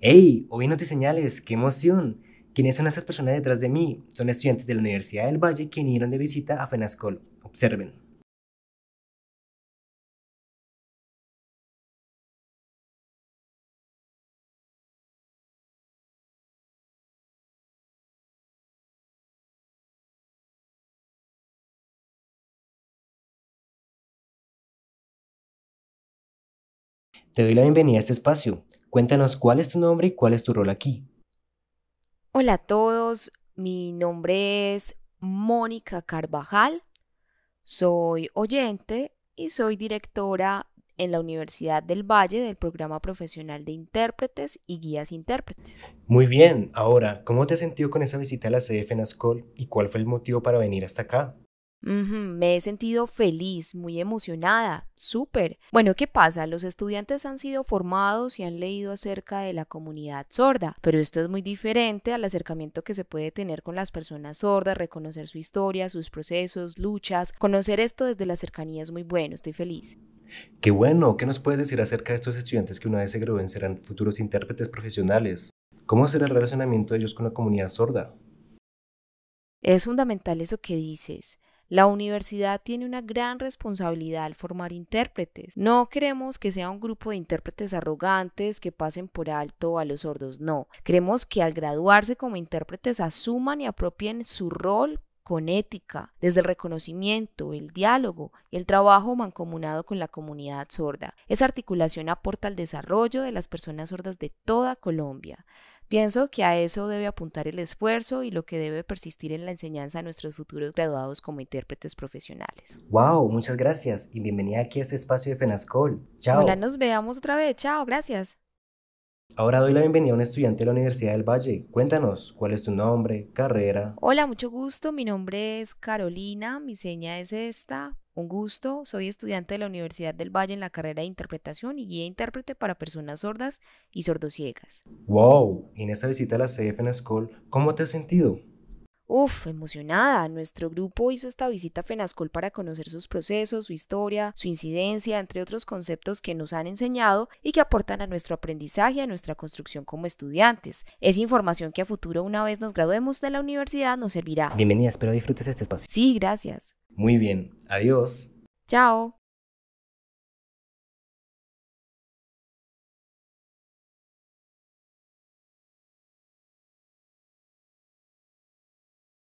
¡Hey! Hoy no te señales, qué emoción. ¿Quiénes son estas personas detrás de mí? Son estudiantes de la Universidad del Valle que vinieron de visita a FENASCOL. Observen. Te doy la bienvenida a este espacio. Cuéntanos cuál es tu nombre y cuál es tu rol aquí. Hola a todos, mi nombre es Mónica Carvajal, soy oyente y soy directora en la Universidad del Valle del Programa Profesional de Intérpretes y Guías Intérpretes. Muy bien, ahora, ¿cómo te has sentido con esa visita a la CDF en y cuál fue el motivo para venir hasta acá? me he sentido feliz, muy emocionada, súper. Bueno, ¿qué pasa? Los estudiantes han sido formados y han leído acerca de la comunidad sorda, pero esto es muy diferente al acercamiento que se puede tener con las personas sordas, reconocer su historia, sus procesos, luchas. Conocer esto desde la cercanía es muy bueno, estoy feliz. Qué bueno, ¿qué nos puedes decir acerca de estos estudiantes que una vez se gradúen serán futuros intérpretes profesionales? ¿Cómo será el relacionamiento de ellos con la comunidad sorda? Es fundamental eso que dices. La universidad tiene una gran responsabilidad al formar intérpretes. No queremos que sea un grupo de intérpretes arrogantes que pasen por alto a los sordos, no. Queremos que al graduarse como intérpretes asuman y apropien su rol con ética, desde el reconocimiento, el diálogo y el trabajo mancomunado con la comunidad sorda. Esa articulación aporta al desarrollo de las personas sordas de toda Colombia. Pienso que a eso debe apuntar el esfuerzo y lo que debe persistir en la enseñanza a nuestros futuros graduados como intérpretes profesionales. ¡Wow! Muchas gracias y bienvenida aquí a este espacio de FENASCOL. ¡Chao! Hola, nos veamos otra vez. ¡Chao! Gracias. Ahora doy la bienvenida a un estudiante de la Universidad del Valle. Cuéntanos, ¿cuál es tu nombre, carrera? Hola, mucho gusto. Mi nombre es Carolina, mi seña es esta. Un gusto, soy estudiante de la Universidad del Valle en la carrera de interpretación y guía intérprete para personas sordas y sordociegas. ¡Wow! En esta visita a la CFN School, ¿cómo te has sentido? Uf, emocionada. Nuestro grupo hizo esta visita a FENASCOL para conocer sus procesos, su historia, su incidencia, entre otros conceptos que nos han enseñado y que aportan a nuestro aprendizaje, y a nuestra construcción como estudiantes. Es información que a futuro, una vez nos graduemos de la universidad, nos servirá. Bienvenida, espero disfrutes este espacio. Sí, gracias. Muy bien, adiós. Chao.